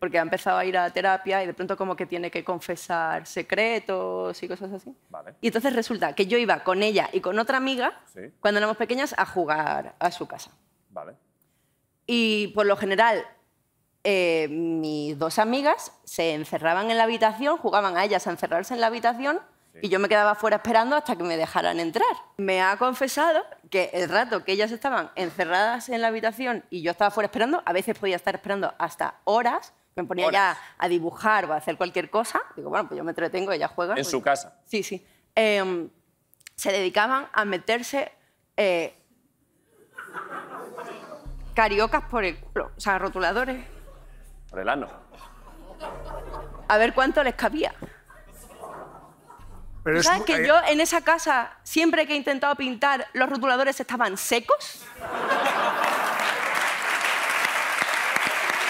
porque ha empezado a ir a terapia y de pronto como que tiene que confesar secretos y cosas así. Vale. Y entonces resulta que yo iba con ella y con otra amiga, cuando éramos pequeñas, a jugar a su casa. Vale. Y por lo general, eh, mis dos amigas se encerraban en la habitación, jugaban a ellas a encerrarse en la habitación y yo me quedaba fuera esperando hasta que me dejaran entrar. Me ha confesado que el rato que ellas estaban encerradas en la habitación y yo estaba fuera esperando, a veces podía estar esperando hasta horas, me ponía ya a dibujar o a hacer cualquier cosa. Digo, bueno, pues yo me entretengo, ella juega. En su casa. Sí, sí. Em, se dedicaban a meterse eh, cariocas por el culo, o sea, rotuladores. Por el ano. A ver cuánto les cabía. Pero ¿Sabes que eh, yo en esa casa, siempre que he intentado pintar, los rotuladores estaban secos?